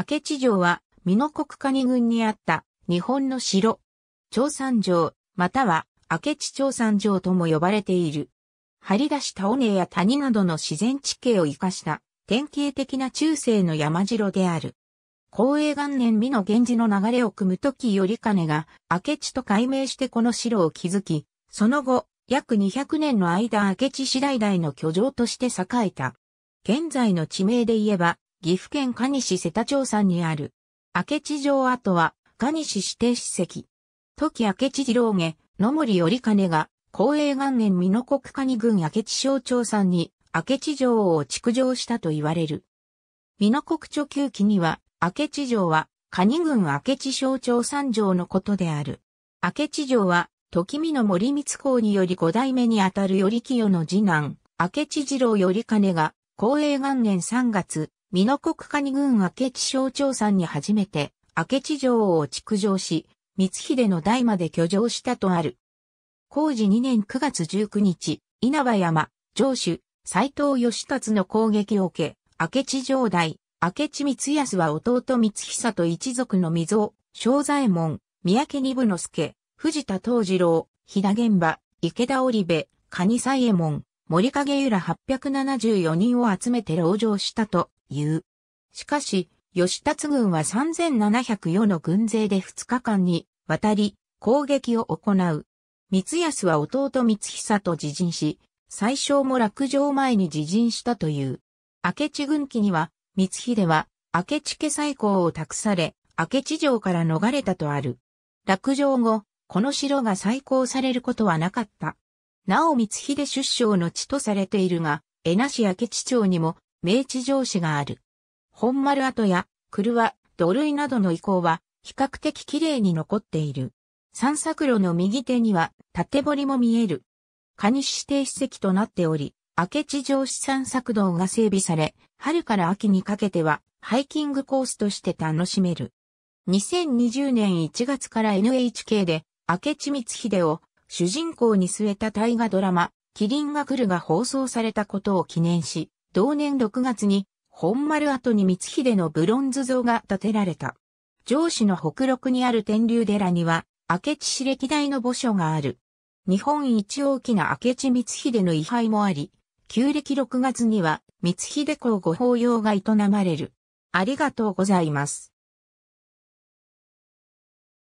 明智城は、美濃国蟹群にあった日本の城。長山城、または明智長山城とも呼ばれている。張り出した尾根や谷などの自然地形を生かした典型的な中世の山城である。光栄元年美濃源氏の流れを組む時より金が明智と改名してこの城を築き、その後、約200年の間明智次第代の居城として栄えた。現在の地名で言えば、岐阜県可西瀬田町山にある、明智城跡は、可西指定史跡。時明智次郎家、野森頼金が、公営元年美濃国蟹郡明智省長山に、明智城を築城したと言われる。美濃国貯旧期には、明智城は、蟹郡明智省町山城のことである。明智城は、時美の森光公により五代目にあたる頼清の次男、明智次郎頼金が、公営元年3月、美濃国カニ軍明智省長さんに初めて、明智城を築城し、光秀の代まで居城したとある。工事2年9月19日、稲葉山、城主、斎藤義達の攻撃を受け、明智城代、明智光康は弟光久と一族の溝を、正左衛門、三宅二部之助、藤田東次郎、飛田玄馬、池田織部、蟹左衛門、森影由ら874人を集めて籠城したと言う。しかし、吉達軍は3704の軍勢で2日間に渡り攻撃を行う。三安は弟光久と自陣し、最小も落城前に自陣したという。明智軍機には、光秀は、明智家再興を託され、明智城から逃れたとある。落城後、この城が再興されることはなかった。なお光秀出生の地とされているが、江那市明智町にも明治城市がある。本丸跡や、車、土塁などの遺構は、比較的綺麗に残っている。散策路の右手には、縦堀も見える。蟹市指定史跡となっており、明智城市散策道が整備され、春から秋にかけては、ハイキングコースとして楽しめる。2020年1月から NHK で、明智光秀を主人公に据えた大河ドラマ、麒麟が来るが放送されたことを記念し、同年6月に本丸跡に光秀のブロンズ像が建てられた。上司の北麓にある天竜寺には、明智歴代の墓所がある。日本一大きな明智光秀の位牌もあり、旧暦6月には光秀公ご法要が営まれる。ありがとうございます。